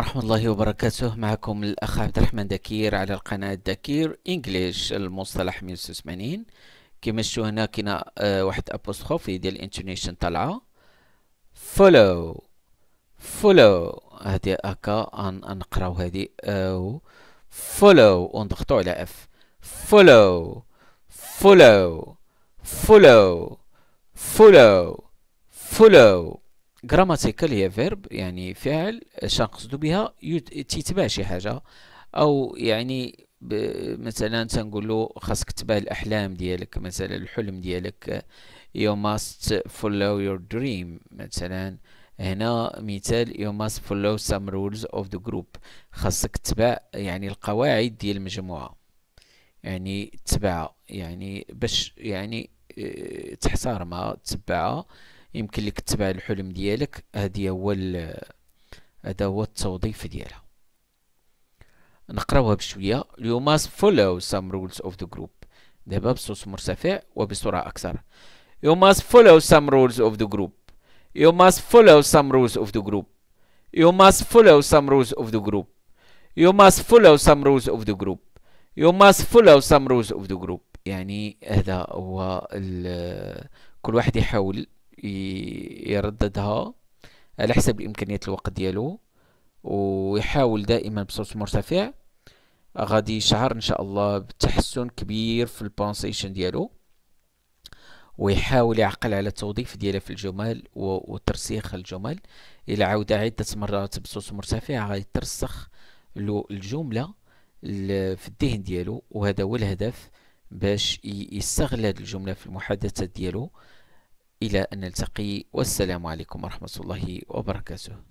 ورحمة الله وبركاته معكم الأخ عبد الرحمن دكير على القناة دكير إنجليش المصطلح 186 كما شو هنا كنا آه، واحد أبوستخوف ديال الانتونيشن طالعة فولو فولو هادي أن نقراو هادي أو آه، فولو ونضغطو على اف فولو فولو فولو فولو فولو جراماتيكال هي فيرب يعني فعل شنقصدو بها تيتبع شي حاجه او يعني مثلا تنقول له خاصك تبع الاحلام ديالك مثلا الحلم ديالك you must follow your dream مثلا هنا مثال you must follow some rules of the group خاصك تباع يعني القواعد ديال المجموعه يعني تتبعها يعني باش يعني آه، تحترمها تبعها يمكن لك تتبع الحلم ديالك هذه هو هذا هو التوظيف ديالها نقراوها بشويه ماست فولو سام رولز اوف ذا جروب دابا بصوت مرتفع وبسرعه اكثر يو ماست فولو سام رولز اوف ذا جروب يو ماست فولو سام رولز اوف ذا جروب يو ماست فولو سام رولز اوف ذا جروب يو ماست فولو سام رولز اوف ذا جروب يو ماست فولو سام رولز اوف ذا جروب يعني هذا هو كل واحد يحاول يرددها على حسب الامكانيات الوقت ديالو ويحاول دائما بصوت مرتفع غادي يشعر ان شاء الله بتحسن كبير في البرونسيشن ديالو ويحاول يعقل على التوظيف ديالها في الجمل وترسيخ الجمل الى عودة عده مرات بصوت مرتفع غادي ترسخ له الجمله في الذهن ديالو وهذا هو الهدف باش يستغل هذه الجمله في المحادثه ديالو إلى أن نلتقي والسلام عليكم ورحمة الله وبركاته